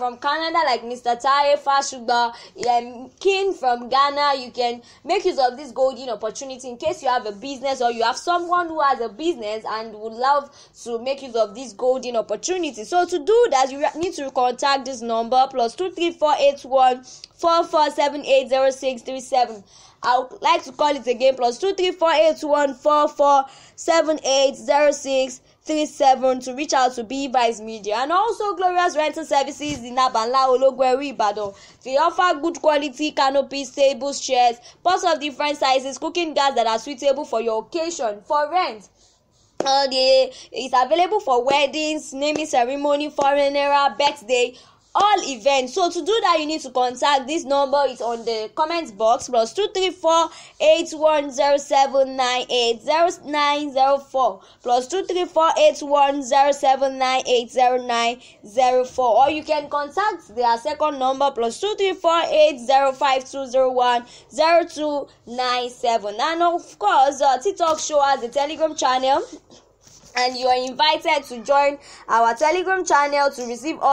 from Canada, like Mr. Taye Fashuga, um, King from Ghana, you can make use of this golden opportunity in case you have a business or you have someone who has a business and would love to make use of this golden opportunity. So to do that, you need to contact this number plus two three four eight one four four seven eight zero six three seven. I would like to call it again plus two three four eight one four four seven eight zero six 37 to reach out to BVice Media and also Glorious Rental Services in Abanla Ologweru Ibadan. They offer good quality canopies, tables, chairs, pots of different sizes, cooking gas that are suitable for your occasion for rent. Uh, they, it's available for weddings, naming ceremony, funeral, birthday, all events so to do that you need to contact this number It's on the comment box plus two three four eight one zero seven nine eight zero nine zero four plus two three four eight one zero seven nine eight zero nine zero four or you can contact their second number plus two three four eight zero five two zero one zero two nine seven and of course uh, tiktok show has a telegram channel and you are invited to join our telegram channel to receive all